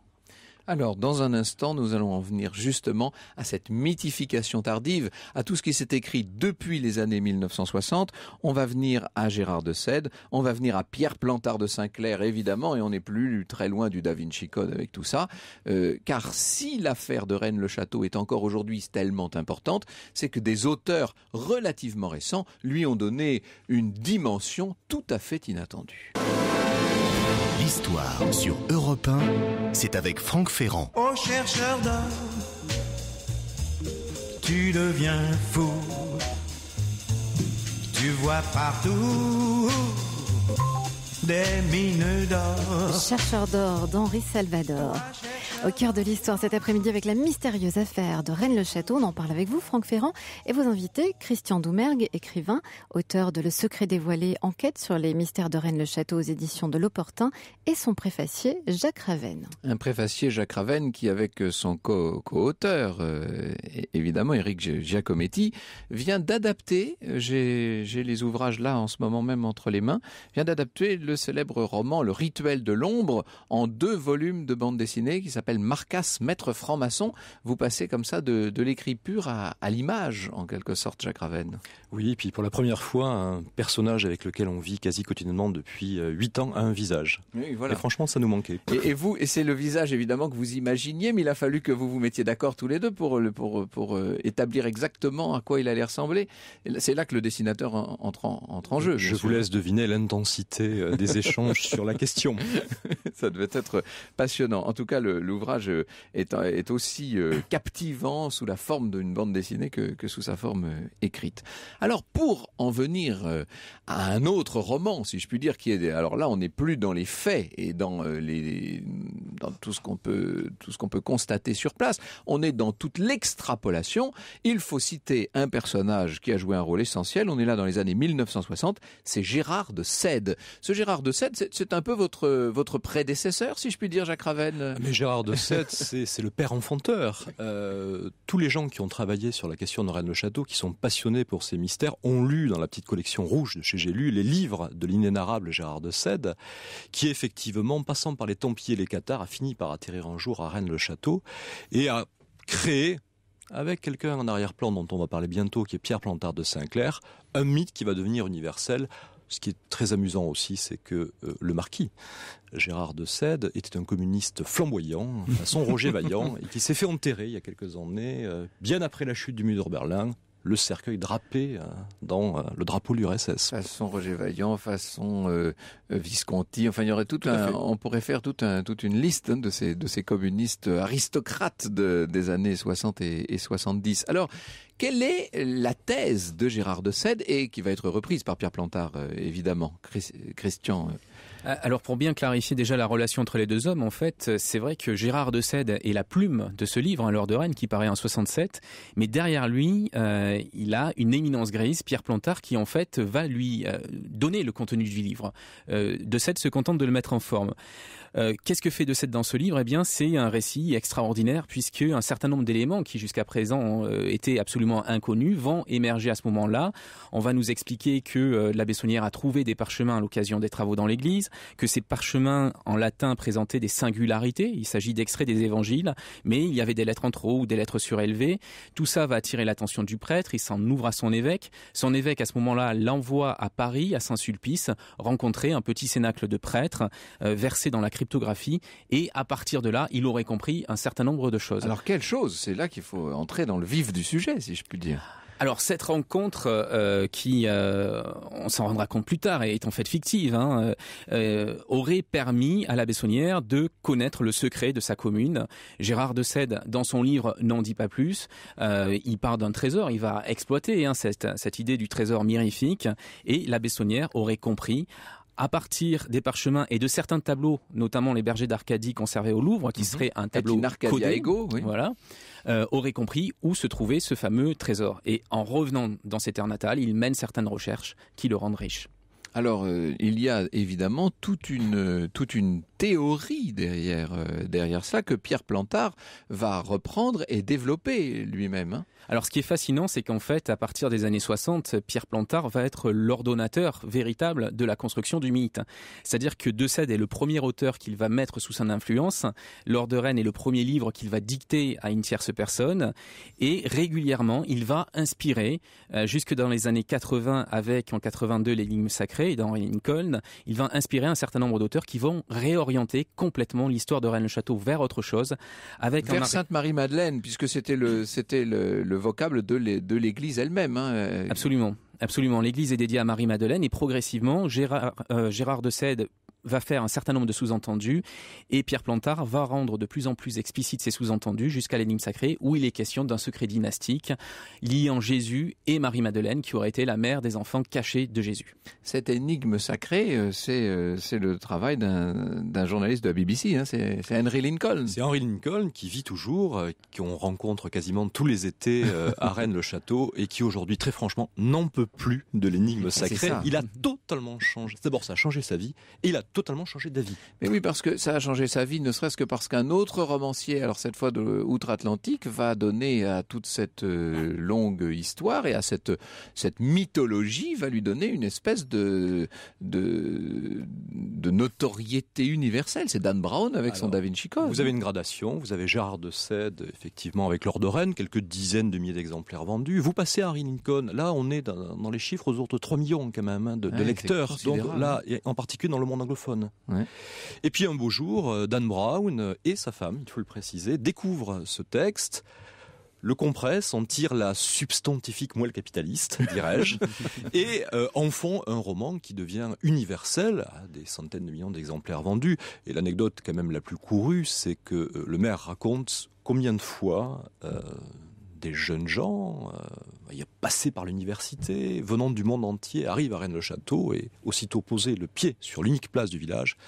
Alors, dans un instant, nous allons en venir justement à cette mythification tardive, à tout ce qui s'est écrit depuis les années 1960. On va venir à Gérard de Sède, on va venir à Pierre Plantard de Saint-Clair, évidemment, et on n'est plus très loin du Da Vinci Code avec tout ça. Euh, car si l'affaire de Rennes-le-Château est encore aujourd'hui tellement importante, c'est que des auteurs relativement récents lui ont donné une dimension tout à fait inattendue. L'histoire sur Europe 1, c'est avec Franck Ferrand. Au chercheur d'or, tu deviens fou. Tu vois partout des mines d'or. Chercheur d'or d'Henri Salvador. Au cœur de l'histoire cet après-midi avec la mystérieuse affaire de Rennes-le-Château, on en parle avec vous, Franck Ferrand, et vos invités, Christian Doumergue, écrivain, auteur de Le secret dévoilé, enquête sur les mystères de Rennes-le-Château aux éditions de L'Opportun, et son préfacier, Jacques Raven. Un préfacier, Jacques Raven, qui avec son co-auteur, euh, évidemment, Éric Giacometti, vient d'adapter, euh, j'ai les ouvrages là en ce moment même entre les mains, vient d'adapter le célèbre roman Le Rituel de l'Ombre en deux volumes de bande dessinée qui s'appelle Marcas, maître franc-maçon. Vous passez comme ça de, de l'écrit pur à, l'image, en quelque sorte, Jacques Raven. Oui, et puis pour la première fois, un personnage avec lequel on vit quasi quotidiennement depuis 8 euh, ans a un visage. Et franchement, ça nous manquait. Et, vous, et c'est le visage évidemment que vous imaginiez, mais il a fallu que vous vous mettiez d'accord tous les deux pour, pour, pour euh, établir exactement à quoi il allait ressembler. C'est là que le dessinateur entre en, entre en jeu. Je vous laisse deviner l'intensité euh, des échanges sur la question. ça devait être passionnant. En tout cas, l'ouvrage euh, est, euh, est aussi euh, captivant sous la forme d'une bande dessinée que, sous sa forme écrite. Alors pour en venir à un autre roman, si je puis dire, qui est alors là on n'est plus dans les faits et dans les dans tout ce qu'on peut tout ce qu'on peut constater sur place. On est dans toute l'extrapolation. Il faut citer un personnage qui a joué un rôle essentiel. On est là dans les années 1960. C'est Gérard de Sède. Ce Gérard de Sède, c'est un peu votre votre prédécesseur, si je puis dire, Jacques Raven. Mais Gérard de Sède, c'est le père enfanteur. Euh, tous les gens qui ont travaillé sur la question de Rennes le Château, qui sont passionnés pour ces mystères, ont lu dans la petite collection rouge de chez Gélu, les livres de l'inénarrable Gérard de Sède, qui effectivement, passant par les Templiers et les Cathares, a fini par atterrir un jour à Rennes le Château et a créé avec quelqu'un en arrière-plan dont on va parler bientôt, qui est Pierre Plantard de Saint-Clair, un mythe qui va devenir universel ce qui est très amusant aussi, c'est que euh, le marquis, Gérard de Sède, était un communiste flamboyant, façon Roger Vaillant, et qui s'est fait enterrer il y a quelques années, euh, bien après la chute du mur de Berlin, le cercueil drapé euh, dans le drapeau de l'URSS. Façon Roger Vaillant, façon Visconti, enfin y aurait tout, on pourrait faire toute, une liste hein, de ces, communistes aristocrates des années 60 et, et 70. Alors, quelle est la thèse de Gérard de Sède et qui va être reprise par Pierre Plantard, euh, évidemment, Christian euh euh, alors pour bien clarifier déjà la relation entre les deux hommes, en fait, c'est vrai que Gérard de Sède est la plume de ce livre, à hein, L'heure de Rennes, qui paraît en 67, mais derrière lui, il a une éminence grise, Pierre Plantard, qui en fait va lui donner le contenu du livre. de Sède se contente de le mettre en forme. Euh, qu'est-ce que fait de cette dans ce livre Eh bien, c'est un récit extraordinaire puisque un certain nombre d'éléments qui jusqu'à présent euh, étaient absolument inconnus vont émerger à ce moment-là. On va nous expliquer que la euh, l'abbé a trouvé des parchemins à l'occasion des travaux dans l'Église, que ces parchemins en latin présentaient des singularités. Il s'agit d'extraits des évangiles, mais il y avait des lettres en trop ou des lettres surélevées. Tout ça va attirer l'attention du prêtre. Il s'en ouvre à son évêque. Son évêque à ce moment-là l'envoie à Paris, à Saint-Sulpice, rencontrer un petit cénacle de prêtres versé dans la crise et à partir de là, il aurait compris un certain nombre de choses. Alors quelles choses C'est là qu'il faut entrer dans le vif du sujet, si je puis dire. Alors cette rencontre euh, qui, euh, on s'en rendra compte plus tard, est en fait fictive, hein, euh, aurait permis à la Bessonnière de connaître le secret de sa commune. Gérard de Sède, dans son livre N'en dit pas plus, il part d'un trésor, il va exploiter hein, cette, cette idée du trésor mirifique, et la Bessonnière aurait compris à partir des parchemins et de certains tableaux, notamment les bergers d'Arcadie conservés au Louvre, qui mhm. serait un tableau codé, Ego, oui. voilà, euh, aurait compris où se trouvait ce fameux trésor. Et en revenant dans ses terres natales, il mène certaines recherches qui le rendent riche. Alors, euh, il y a évidemment toute une, toute une théorie derrière, euh, derrière ça que Pierre Plantard va reprendre et développer lui-même. Hein. Alors ce qui est fascinant, c'est qu'en fait, à partir des années 60, Pierre Plantard va être l'ordonnateur véritable de la construction du mythe. C'est-à-dire que De Sade est le premier auteur qu'il va mettre sous son influence, L'ordre de Rennes est le premier livre qu'il va dicter à une tierce personne, et régulièrement, il va inspirer, euh, jusque dans les années 80 avec en 82 les Lignes sacrées dans Lincoln, il va inspirer un certain nombre d'auteurs qui vont réorienter complètement l'histoire de Rennes-le-Château vers autre chose. Avec vers Sainte-Marie-Madeleine, puisque c'était le, c'était le, vocable de l'Église elle-même. Hein, euh. Absolument. Absolument. L'église est dédiée à Marie-Madeleine et progressivement, Gérard, euh, Gérard de Sède, va faire un certain nombre de sous-entendus et Pierre Plantard va rendre de plus en plus explicites ces sous-entendus jusqu'à l'énigme sacrée où il est question d'un secret dynastique liant Jésus et Marie-Madeleine qui aurait été la mère des enfants cachés de Jésus. Cette énigme sacrée, euh, c'est euh, c'est le travail d'un journaliste de la BBC, hein, c'est Henry Lincoln. C'est Henry Lincoln qui vit toujours, euh, qu'on rencontre quasiment tous les étés à Rennes-le-Château et qui aujourd'hui très franchement n'en peut plus de l'énigme sacrée. Il a totalement changé. D'abord ça a changé sa vie et il a totalement changé d'avis. Mais oui, parce que ça a changé sa vie, ne serait-ce que parce qu'un autre romancier, alors cette fois de outre-Atlantique, va donner à toute cette euh, longue histoire et à cette cette mythologie va lui donner une espèce de de, notoriété universelle. C'est Dan Brown avec son Da Vinci Code. Vous avez une gradation. Vous avez Gérard de Sède, effectivement, avec Lord de Rennes, quelques dizaines de milliers d'exemplaires vendus. Vous passez à Harry Lincoln. Là, on est dans, les chiffres autour de 3 millions quand même hein, de, de lecteurs. Donc là, en particulier dans le monde anglophone. Et puis un beau jour, euh, Dan Brown et sa femme, il faut le préciser, découvrent ce texte le compressent, en tirent la substantifique moelle capitaliste, dirais-je, et euh, en font un roman qui devient universel, à des centaines de millions d'exemplaires vendus. Et l'anecdote quand même la plus courue, c'est que euh, le maire raconte combien de fois des jeunes gens, euh, passés par l'université, venant du monde entier, arrivent à Rennes-le-Château et, aussitôt posé le pied sur l'unique place du village,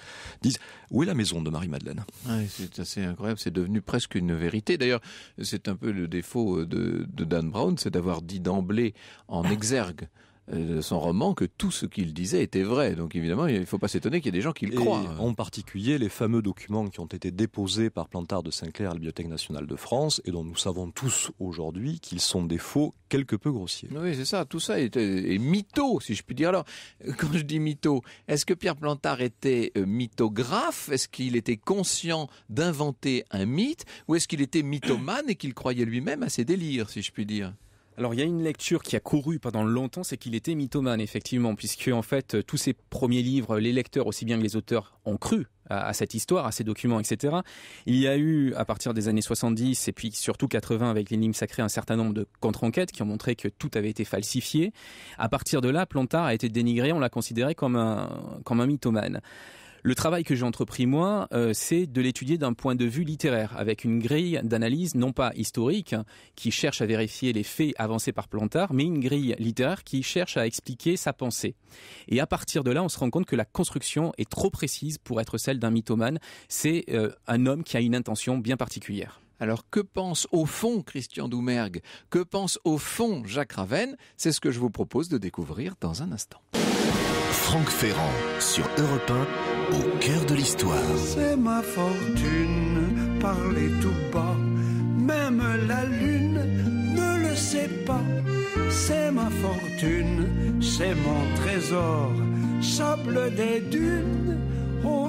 disent Où est la maison de Marie-Madeleine C'est assez incroyable, c'est devenu presque une vérité. D'ailleurs, c'est un peu le défaut de, de Dan Brown, c'est d'avoir dit d'emblée en ah. exergue de euh, son roman que tout ce qu'il disait était vrai. Donc évidemment, il ne faut pas s'étonner qu'il y ait des gens qui le croient. En particulier, les fameux documents qui ont été déposés par Plantard de Sinclair à la Bibliothèque nationale de France et dont nous savons tous aujourd'hui qu'ils sont des faux quelque peu grossiers. Oui, c'est ça. Tout ça est, euh, est, mytho, si je puis dire. Alors, euh, quand je dis mytho, est-ce que Pierre Plantard était mythographe Est-ce qu'il était conscient d'inventer un mythe Ou est-ce qu'il était mythomane et qu'il croyait lui-même à ses délires, si je puis dire alors il y a une lecture qui a couru pendant longtemps, c'est qu'il était mythomane effectivement, puisque en fait euh, tous ses premiers livres, les lecteurs aussi bien que les auteurs ont cru à, cette histoire, à ces documents, etc. Il y a eu à partir des années 70 et puis surtout 80 avec l'énigme sacrée un certain nombre de contre-enquêtes qui ont montré que tout avait été falsifié. À partir de là, Plantard a été dénigré, on l'a considéré comme un comme un mythomane. Le travail que j'ai entrepris moi, euh, c'est de l'étudier d'un point de vue littéraire, avec une grille d'analyse non pas historique, hein, qui cherche à vérifier les faits avancés par Plantard, mais une grille littéraire qui cherche à expliquer sa pensée. Et à partir de là, on se rend compte que la construction est trop précise pour être celle d'un mythomane. C'est euh, un homme qui a une intention bien particulière. Alors que pense au fond Christian Doumergue Que pense au fond Jacques Ravenne C'est ce que je vous propose de découvrir dans un instant. Franck Ferrand sur Europe 1. Au cœur de l'histoire. C'est ma fortune, parler tout bas. Même la lune ne le sait pas. C'est ma fortune, c'est mon trésor. Sable des dunes au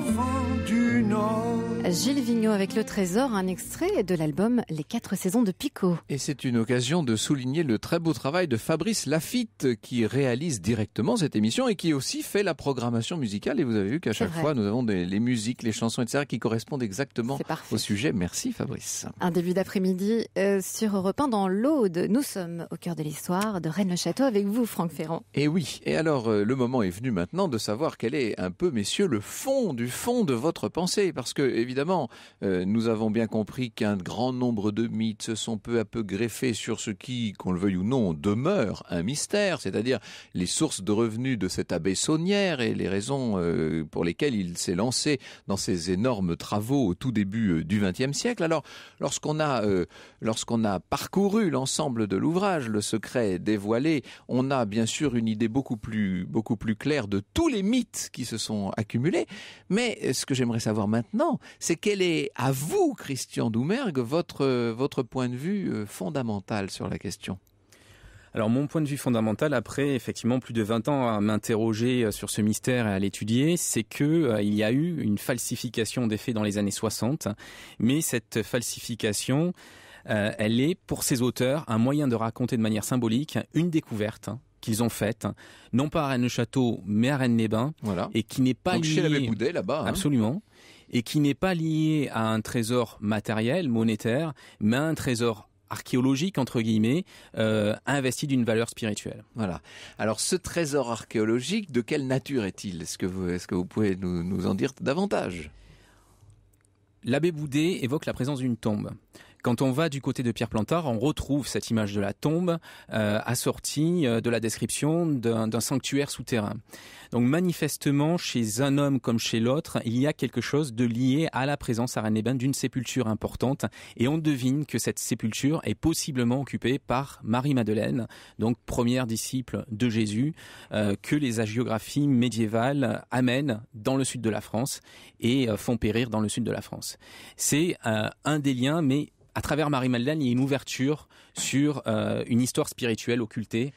du nord. Gilles Vigneault avec le Trésor, un extrait de l'album Les 4 saisons de Picot. Et c'est une occasion de souligner le très beau travail de Fabrice Lafitte qui réalise directement cette émission et qui aussi fait la programmation musicale. Et vous avez vu qu'à chaque fois, nous avons des, les musiques, les chansons, etc. qui correspondent exactement au sujet. Merci Fabrice. Un début d'après-midi euh, sur Europe 1 dans l'Aude. Nous sommes au cœur de l'histoire de Rennes-le-Château avec vous, Franck Ferrand. Et oui. Et alors, euh, le moment est venu maintenant de savoir quel est un peu, messieurs, le fond du fond de votre pensée, parce que évidemment, euh, nous avons bien compris qu'un grand nombre de mythes se sont peu à peu greffés sur ce qui, qu'on le veuille ou non, demeure un mystère, c'est-à-dire les sources de revenus de cet abbé Saunière et les raisons euh, pour lesquelles il s'est lancé dans ces énormes travaux au tout début euh, du XXe siècle. Alors, lorsqu'on a, parcouru l'ensemble de l'ouvrage, le secret dévoilé, on a bien sûr une idée beaucoup beaucoup plus claire de tous les mythes qui se sont accumulés. Mais ce que j'aimerais savoir maintenant, c'est quel est, à vous, Christian Doumergue, votre, point de vue euh, fondamental sur la question alors mon point de vue fondamental, après effectivement plus de 20 ans à m'interroger euh, sur ce mystère et à l'étudier, c'est qu'il euh, y a eu une falsification des faits dans les années 60, mais cette falsification, elle est pour ses auteurs un moyen de raconter de manière symbolique une découverte hein, qu'ils ont faite, non pas à Rennes-le-Château, mais à Rennes-les-Bains, et qui n'est pas chez l'abbé Boudet, là-bas. Hein. Absolument. Et qui n'est pas lié à un trésor matériel, monétaire, mais à un trésor archéologique entre guillemets euh, investi d'une valeur spirituelle. Voilà. Alors ce trésor archéologique, de quelle nature est-il Est-ce que vous est que vous pouvez nous en dire davantage L'abbé Boudet évoque la présence d'une tombe. Quand on va du côté de Pierre Plantard, on retrouve cette image de la tombe euh, assortie euh, de la description d'un sanctuaire souterrain. Donc manifestement, chez un homme comme chez l'autre, il y a quelque chose de lié à la présence à Rennes-les-Bains d'une sépulture importante, et on devine que cette sépulture est possiblement occupée par Marie-Madeleine, donc première disciple de Jésus, euh, que les hagiographies médiévales amènent dans le sud de la France et font périr dans le sud de la France. C'est un des liens, mais à travers Marie-Madeleine, il y a une ouverture sur euh, une histoire spirituelle occultée.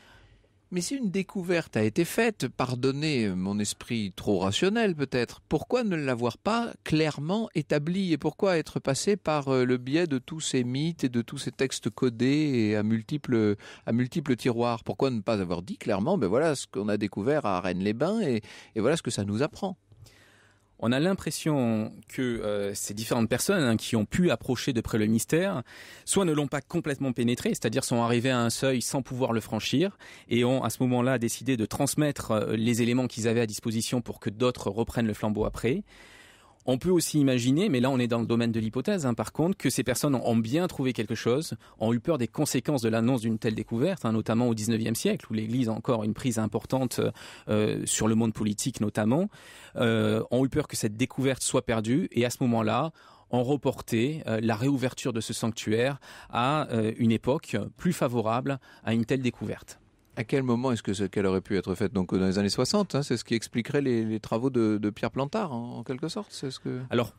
Mais si une découverte a été faite, pardonnez mon esprit trop rationnel peut-être, pourquoi ne l'avoir pas clairement établie et pourquoi être passé par euh, le biais de tous ces mythes et de tous ces textes codés et à multiples, à multiples tiroirs Pourquoi ne pas avoir dit clairement, ben voilà ce qu'on a découvert à Rennes-les-Bains et voilà ce que ça nous apprend on a l'impression que euh, ces différentes personnes hein, qui ont pu approcher de près le mystère, soit ne l'ont pas complètement pénétré, c'est-à-dire sont arrivées à un seuil sans pouvoir le franchir, et ont à ce moment-là décidé de transmettre euh, les éléments qu'ils avaient à disposition pour que d'autres reprennent le flambeau après, on peut aussi imaginer, mais là on est dans le domaine de l'hypothèse hein, par contre, que ces personnes ont bien trouvé quelque chose, ont eu peur des conséquences de l'annonce d'une telle découverte, hein, notamment au 19e siècle où l'Église a encore une prise importante euh, euh, sur le monde politique notamment, euh, ont eu peur que cette découverte soit perdue et à ce moment-là, ont reporté la réouverture de ce sanctuaire à une époque plus favorable à une telle découverte à quel moment est-ce que qu'elle aurait pu être faite Donc dans les années 60, hein, c'est ce qui expliquerait les, travaux de, Pierre Plantard en, quelque sorte. C'est ce que. Alors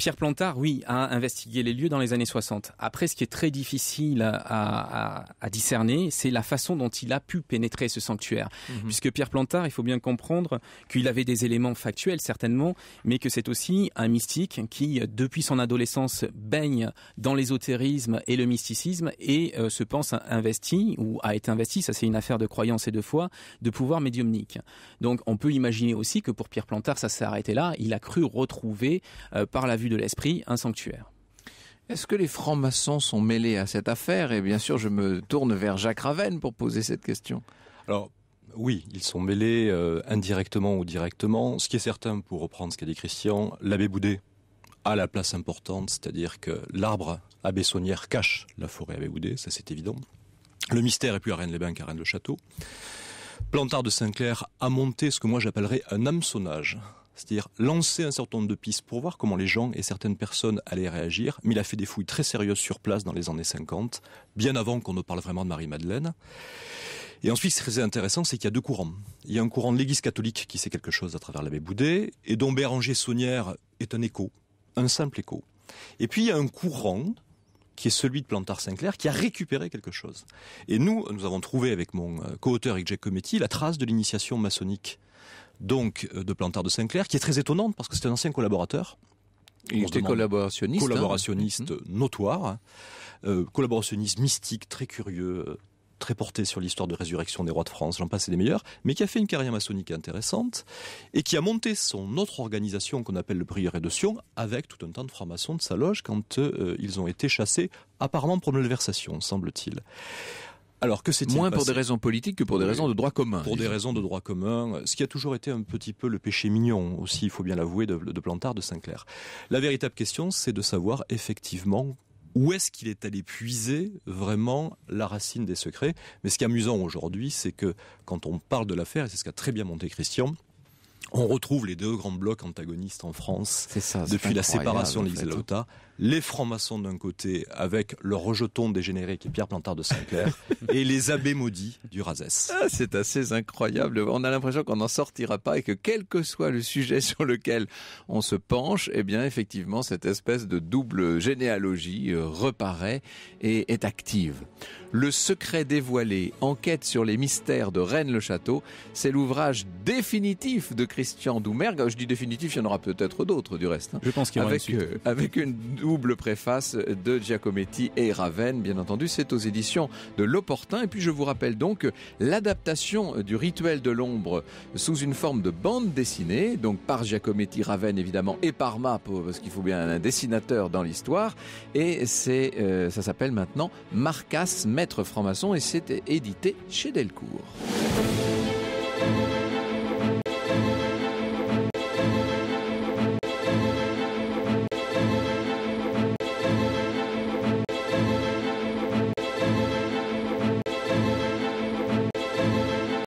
Pierre Plantard, oui, a investigué les lieux dans les années 60. Après, ce qui est très difficile à, discerner, c'est la façon dont il a pu pénétrer ce sanctuaire. Mhm. Puisque Pierre Plantard, il faut bien comprendre qu'il avait des éléments factuels, certainement, mais que c'est aussi un mystique qui, depuis son adolescence, baigne dans l'ésotérisme et le mysticisme et euh, se pense investi, ou a été investi, ça c'est une affaire de croyance et de foi, de pouvoir médiumnique. Donc on peut imaginer aussi que pour Pierre Plantard, ça s'est arrêté là. Il a cru retrouver, euh, par la vue l'esprit un sanctuaire. Est-ce que les francs-maçons sont mêlés à cette affaire Et bien sûr, je me tourne vers Jacques Ravenne pour poser cette question. Alors, oui, ils sont mêlés euh, indirectement ou directement. Ce qui est certain, pour reprendre ce qu'a dit Christian, l'abbé Boudet a la place importante, c'est-à-dire que l'arbre abbé-saunière cache la forêt abbé Boudet, ça c'est évident. Le mystère est plus à Rennes-les-Bains qu'à Rennes-le-Château. Plantard de Saint-Clair a monté ce que moi j'appellerais un hameçonnage c'est-à-dire lancer un certain nombre de pistes pour voir comment les gens et certaines personnes allaient réagir. Mais il a fait des fouilles très sérieuses sur place dans les années 50, bien avant qu'on ne parle vraiment de Marie-Madeleine. Et ensuite, ce qui est intéressant, c'est qu'il y a deux courants. Il y a un courant de l'Église catholique qui sait quelque chose à travers l'abbé Boudet, et dont Béranger Saunière est un écho, un simple écho. Et puis, il y a un courant qui est celui de Plantard Sinclair, qui a récupéré quelque chose. Et nous, nous avons trouvé avec mon euh, co-auteur Yves-Jacques Cometti, la trace de l'initiation maçonnique donc euh, de Plantard de Saint-Clair, qui est très étonnante parce que c'est un ancien collaborateur. Il était collaborationniste. Hein. Collaborationniste mhm. notoire, hein. euh, collaborationniste mystique, très curieux, euh, très porté sur l'histoire de résurrection des rois de France, j'en passe des meilleurs, mais qui a fait une carrière maçonnique intéressante et qui a monté son autre organisation qu'on appelle le prieuré de Sion avec tout un tas de francs-maçons de sa loge quand ils ont été chassés apparemment pour malversation, semble-t-il. Alors que c'est moins pour des raisons politiques que pour des raisons de droit commun. Pour des raisons de droit commun, ce qui a toujours été un petit peu le péché mignon aussi, il faut bien l'avouer, de, Plantard, de Sinclair. La véritable question, c'est de savoir effectivement où est-ce qu'il est allé puiser vraiment la racine des secrets. Mais ce qui est amusant aujourd'hui, c'est que quand on parle de l'affaire, et c'est ce qu'a très bien monté Christian, on retrouve les deux grands blocs antagonistes en France depuis la séparation de l'Isla les francs-maçons d'un côté, avec le rejeton dégénéré qui est Pierre Plantard de Saint-Clair, et les abbés maudits du Razès. Ah, c'est assez incroyable. On a l'impression qu'on n'en sortira pas et que quel que soit le sujet sur lequel on se penche, eh bien, effectivement, cette espèce de double généalogie euh, reparaît et est active. Le secret dévoilé, enquête sur les mystères de Rennes-le-Château, c'est l'ouvrage définitif de Christian Doumergue. Je dis définitif, il y en aura peut-être d'autres du reste. Hein. Je pense qu'il y aura euh, avec, une double préface de Giacometti et Raven. Bien entendu, c'est aux éditions de L'Opportun. Et puis je vous rappelle donc l'adaptation du Rituel de l'ombre sous une forme de bande dessinée, donc par Giacometti, Raven évidemment, et par Map, parce qu'il faut bien un dessinateur dans l'histoire. Et c'est, euh, ça s'appelle maintenant Marcas, maître franc-maçon, et c'est édité chez Delcourt.